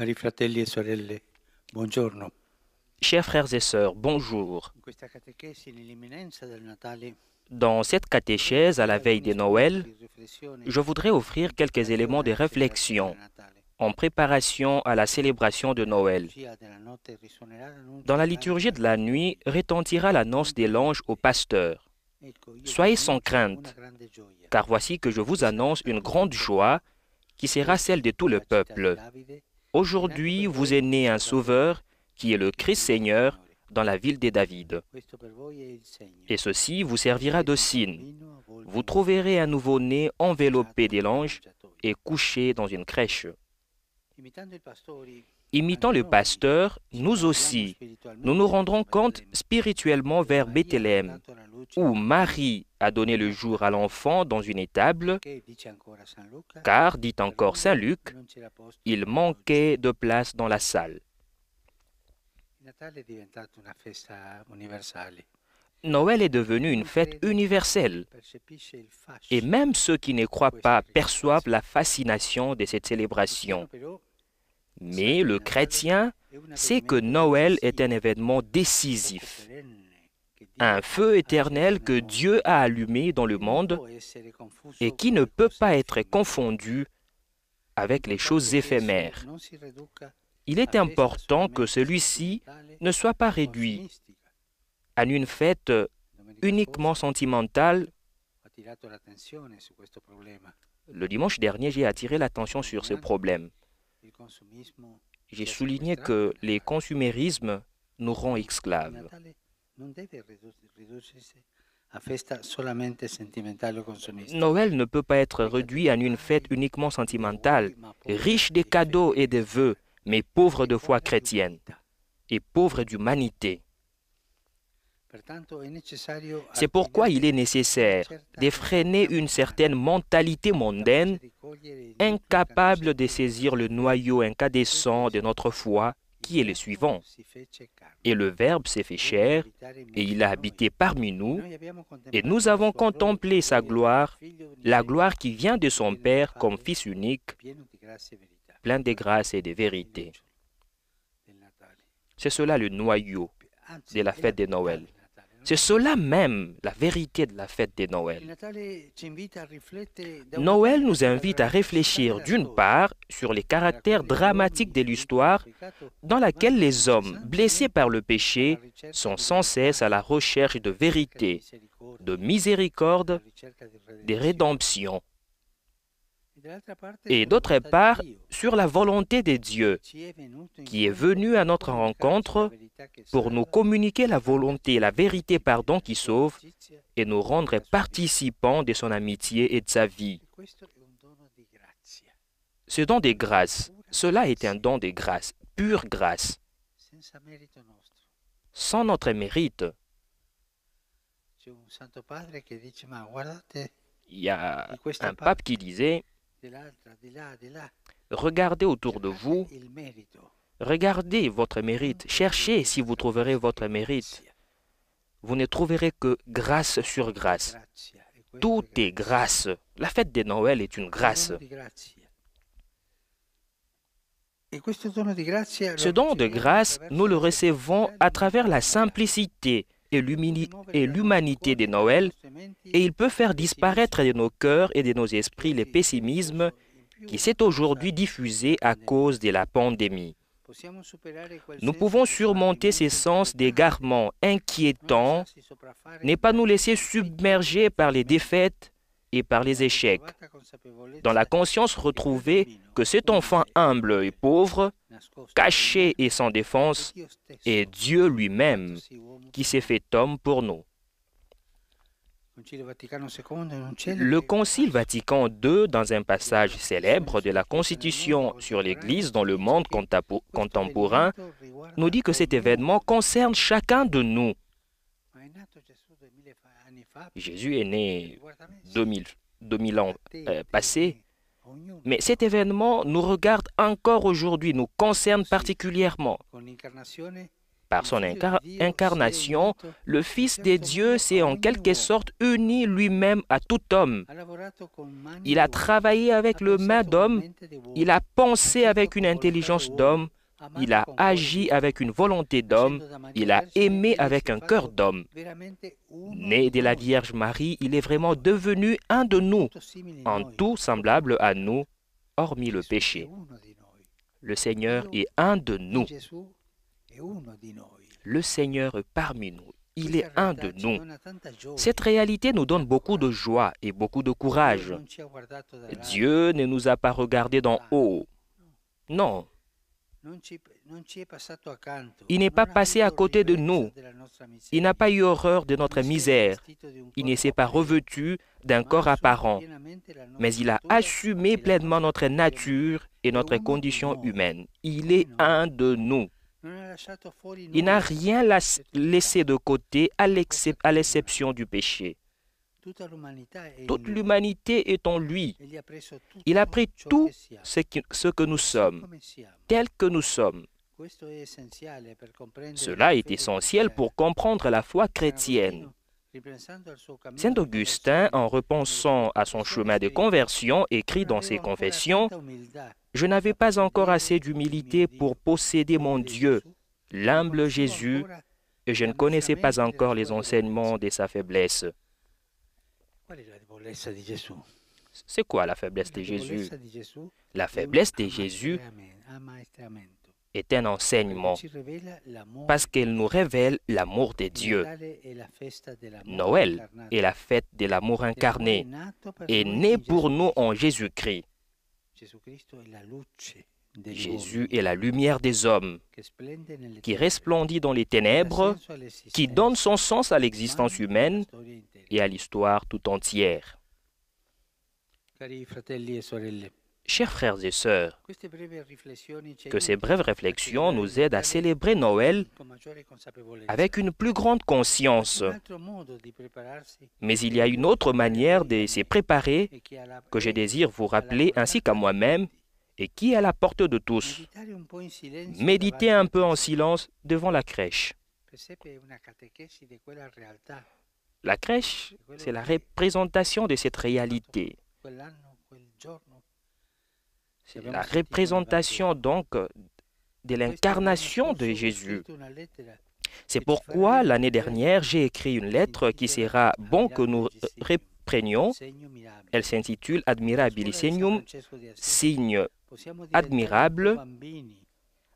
E Chers frères et sœurs, bonjour. Dans cette catéchèse à la veille de Noël, je voudrais offrir quelques éléments de réflexion en préparation à la célébration de Noël. Dans la liturgie de la nuit, retentira l'annonce des l'ange au pasteur. Soyez sans crainte, car voici que je vous annonce une grande joie qui sera celle de tout le peuple. Aujourd'hui vous est né un Sauveur qui est le Christ Seigneur dans la ville des David. Et ceci vous servira de signe. Vous trouverez un nouveau-né enveloppé des langes et couché dans une crèche. Imitant le pasteur, nous aussi, nous nous rendrons compte spirituellement vers Bethléem, où Marie a donné le jour à l'enfant dans une étable, car, dit encore Saint Luc, il manquait de place dans la salle. Noël est devenu une fête universelle. Et même ceux qui ne croient pas perçoivent la fascination de cette célébration. Mais le chrétien sait que Noël est un événement décisif, un feu éternel que Dieu a allumé dans le monde et qui ne peut pas être confondu avec les choses éphémères. Il est important que celui-ci ne soit pas réduit à une fête uniquement sentimentale. Le dimanche dernier, j'ai attiré l'attention sur ce problème. J'ai souligné que les consumérismes nous rend esclaves. Noël ne peut pas être réduit à une fête uniquement sentimentale, riche des cadeaux et des vœux, mais pauvre de foi chrétienne et pauvre d'humanité. C'est pourquoi il est nécessaire freiner une certaine mentalité mondaine, incapable de saisir le noyau incandescent de notre foi, qui est le suivant. Et le Verbe s'est fait chair, et il a habité parmi nous, et nous avons contemplé sa gloire, la gloire qui vient de son Père comme Fils unique, e plein de grâces et de vérités. C'est cela le noyau de la fête de Noël. C'est cela même la vérité de la fête de Noël. Noël nous invite à réfléchir d'une part sur les caractères dramatiques de l'histoire dans laquelle les hommes blessés par le péché sont sans cesse à la recherche de vérité, de miséricorde, des rédemptions et d'autre part sur la volonté de Dieu qui est venu à notre rencontre pour nous communiquer la volonté, la vérité, pardon, qui sauve et nous rendre participants de son amitié et de sa vie. Ce don des grâces, cela est un don des grâces, pure grâce, sans notre mérite. Il y a un pape qui disait, Regardez autour de vous. Regardez votre mérite. Cherchez si vous trouverez votre mérite. Vous ne trouverez que grâce sur grâce. Tout est grâce. La fête de Noël est une grâce. Ce don de grâce, nous le recevons à travers la simplicité et l'humanité de Noël, et il peut faire disparaître de nos cœurs et de nos esprits le pessimisme qui s'est aujourd'hui diffusé à cause de la pandémie. Nous pouvons surmonter ces sens d'égarement inquiétants, ne pas e nous laisser submerger par les défaites, et par les échecs, dans la conscience retrouvée que cet enfant humble et pauvre, caché et sans défense, est Dieu lui-même qui s'est fait homme pour nous. Le Concile Vatican II, dans un passage célèbre de la Constitution sur l'Église dans le monde contemporain, nous dit que cet événement concerne chacun de nous Jésus est né 2000, ans euh, passé, passés, mais cet événement nous regarde encore aujourd'hui, nous concerne particulièrement. Par son incarnation, le Fils des dieux s'est en quelque sorte uni lui-même à tout homme. Il a travaillé avec le main d'homme, il a pensé avec une intelligence d'homme, il a agi avec une volonté d'homme, il a aimé avec un cœur d'homme. Né de la Vierge Marie, il est vraiment devenu un de nous, en tout semblable à nous, hormis le péché. Le Seigneur est un de e nous. Le Seigneur est parmi nous. Il est un de nous. Cette réalité nous donne beaucoup de joie et beaucoup de courage. Dieu ne nous a pas regardés d'en haut. Non, il n'est pas passé à côté de nous. Il n'a pas eu horreur de notre misère. Il ne s'est pas revêtu d'un corps apparent. Mais il a assumé pleinement notre nature et notre condition humaine. Il est un de nous. Il n'a rien laissé de côté à l'exception du péché. Toute l'humanité est en lui. Il a pris tout ce que, nous sommes, tel que nous sommes. Cela est essentiel pour comprendre la foi chrétienne. Saint Augustin, en repensant à son chemin de conversion, écrit dans ses confessions, Je n'avais pas encore assez d'humilité pour posséder mon Dieu, l'humble Jésus, et je ne connaissais pas encore les enseignements de sa faiblesse. C'est quoi la faiblesse de Jésus La faiblesse de Jésus est un enseignement parce qu'elle nous révèle l'amour de Dieu. Noël est la fête de l'amour incarné et né pour nous en Jésus-Christ. Jésus est la lumière des hommes, qui resplendit dans les ténèbres, qui donne son sens à l'existence humaine et à l'histoire tout entière. E Chers frères et sœurs, que ces brèves réflexions nous aident à célébrer Noël avec une plus grande conscience. Mais il y a une autre manière de se préparer e que je e désire vous rappeler ainsi qu'à moi-même et qui est à la porte de tous. Méditez un peu en silence devant la crèche. La crèche, c'est la représentation de cette réalité. C'est la représentation donc euh, de l'incarnation de Jésus. C'est pourquoi l'année dernière, j'ai écrit une lettre qui sera bon que nous reprenions. Elle s'intitule Admirabilisenium. signe admirable,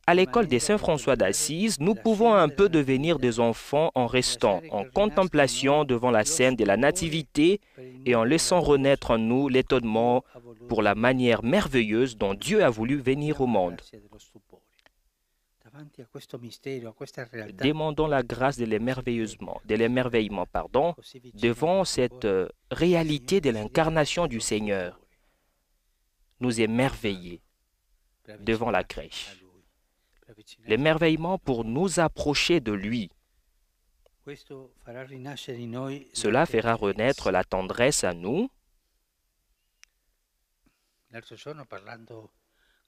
à l'école des Saint-François d'Assise, nous pouvons un peu devenir des enfants en restant en contemplation devant la scène de la Nativité et en laissant renaître en nous l'étonnement pour la manière merveilleuse dont Dieu a voulu venir au monde. Demandons la grâce de l'émerveillement, de pardon, devant cette euh, réalité de l'incarnation du Seigneur. Nous émerveiller devant la crèche. L'émerveillement pour nous approcher de lui. Cela fera renaître la tendresse à nous.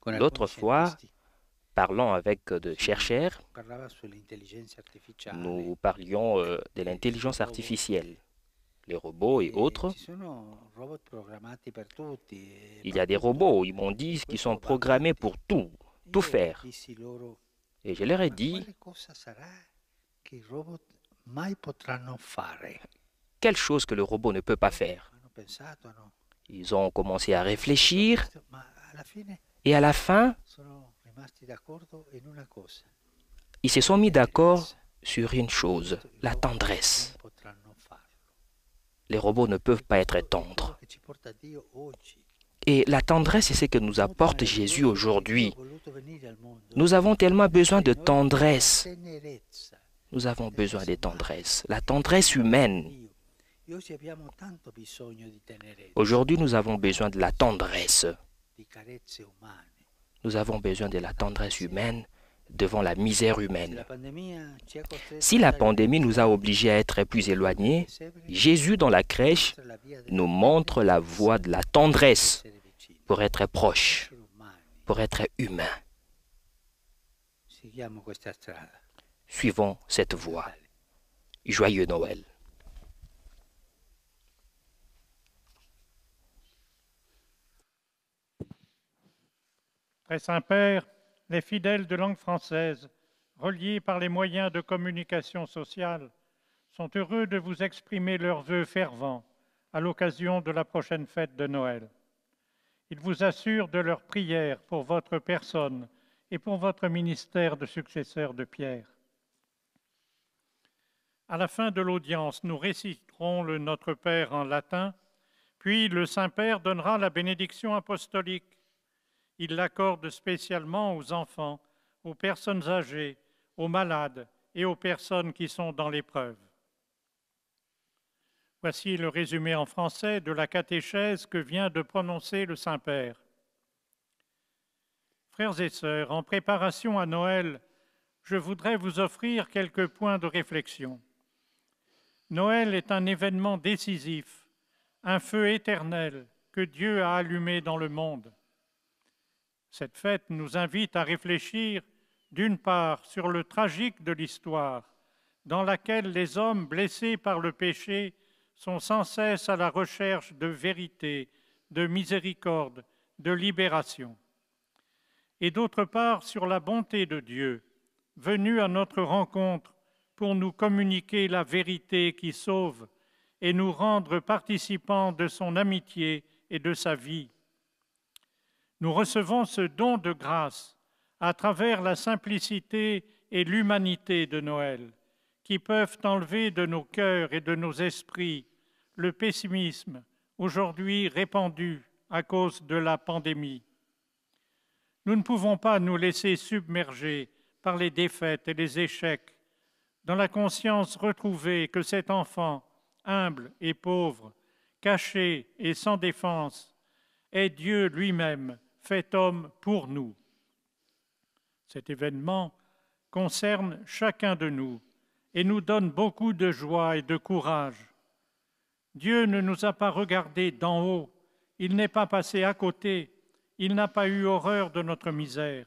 L'autre fois, parlant avec euh, des chercheurs, nous parlions euh, de l'intelligence artificielle les robots et autres. E Il y a des robots, ils m'ont dit, qu'ils sont programmés pour tout, tout faire. Et je leur ai dit, quelle chose que le robot ne peut pas faire. Ils ont commencé à réfléchir et à la fin, ils se sont mis d'accord sur une chose, la tendresse. Les robots ne peuvent pas être tendres. Et la tendresse, c'est ce que nous apporte Jésus aujourd'hui. Nous avons tellement besoin de tendresse. Nous avons besoin de tendresse, la tendresse humaine. Aujourd'hui, nous avons besoin de la tendresse. Nous avons besoin de la tendresse humaine, devant la misère humaine. Si la pandémie euh, nous a obligés à être plus éloignés, Jésus dans la crèche nous montre la voie de la tendresse pour être proche, pour être humain. Suivons cette voie. Joyeux Noël. Très Saint-Père, les fidèles de langue française, reliés par les moyens de communication sociale, sont heureux de vous exprimer leurs vœux fervents à l'occasion de la prochaine fête de Noël. Ils vous assurent de leurs prières pour votre personne et pour votre ministère de successeur de Pierre. À la fin de l'audience, nous réciterons le Notre Père en latin, puis le Saint-Père donnera la bénédiction apostolique il l'accorde spécialement aux enfants, aux personnes âgées, aux malades et aux personnes qui sont dans l'épreuve. Voici le résumé en français de la catéchèse que vient de prononcer le Saint-Père. Frères et sœurs, en préparation à Noël, je voudrais vous offrir quelques points de réflexion. Noël est un événement décisif, un feu éternel que Dieu a allumé dans le monde. Cette fête nous invite à réfléchir, d'une part, sur le tragique de l'histoire, dans laquelle les hommes blessés par le péché sont sans cesse à la recherche de vérité, de miséricorde, de libération, et d'autre part sur la bonté de Dieu, venu à notre rencontre pour nous communiquer la vérité qui sauve et nous rendre participants de son amitié et de sa vie. Nous recevons ce don de grâce à travers la simplicité et l'humanité de Noël, qui peuvent enlever de nos cœurs et de nos esprits le pessimisme aujourd'hui répandu à cause de la pandémie. Nous ne pouvons pas nous laisser submerger par les défaites et les échecs, dans la conscience retrouvée que cet enfant, humble et pauvre, caché et sans défense, est Dieu lui-même fait homme pour nous. Cet événement concerne chacun de nous et nous donne beaucoup de joie et de courage. Dieu ne nous a pas regardés d'en haut, il n'est pas passé à côté, il n'a pas eu horreur de notre misère.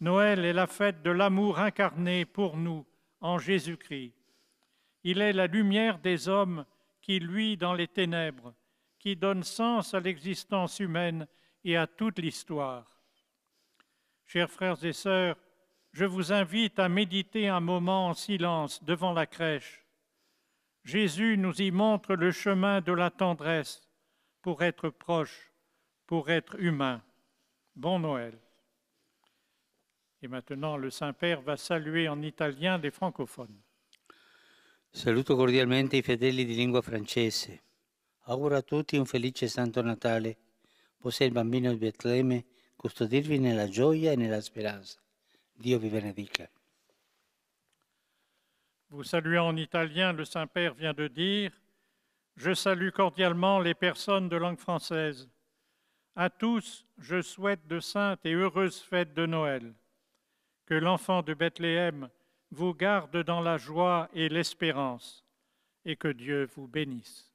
Noël est la fête de l'amour incarné pour nous en Jésus-Christ. Il est la lumière des hommes qui luit dans les ténèbres, qui donne sens à l'existence humaine et à toute l'histoire. Chers frères et sœurs, je vous invite à méditer un moment en silence devant la crèche. Jésus nous y montre le chemin de la tendresse pour être proche, pour être humain. Bon Noël. Et maintenant, le Saint-Père va saluer en italien les francophones. Saluto cordialmente i fedeli di lingua francese. Auguro a tutti un felice Santo Natale vous saluant en italien, le Saint-Père vient de dire Je salue cordialement les personnes de langue française. À tous, je souhaite de saintes et heureuses fêtes de Noël. Que l'enfant de Bethléem vous garde dans la joie et l'espérance, et que Dieu vous bénisse.